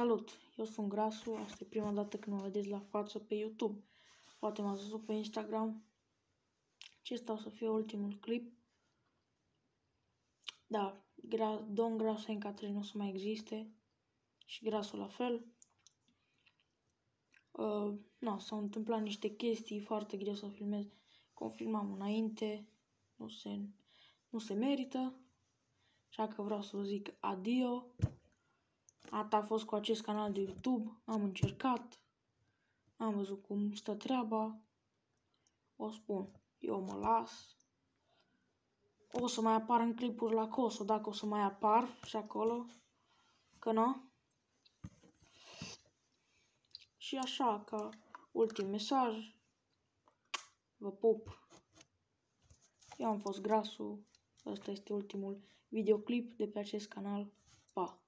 Salut! Eu sunt Grasu, asta e prima dată când mă vedeți la față pe YouTube. Poate m-ați văzut pe Instagram. Acesta o să fie ultimul clip. Da, Gra Don Grasu în Catrin nu o să mai existe. Și Grasu la fel. Uh, na, s-au întâmplat niște chestii foarte greu să filmez. Confirmam înainte. Nu se, nu se merită. Așa că vreau să vă zic adio. Asta a fost cu acest canal de YouTube. Am încercat. Am văzut cum stă treaba. O spun. Eu mă las. O să mai apar în clipuri la Coso, dacă o să mai apar și acolo. Că nu. Și așa, ca ultim mesaj, vă pup. Eu am fost Grasul. Asta este ultimul videoclip de pe acest canal. Pa!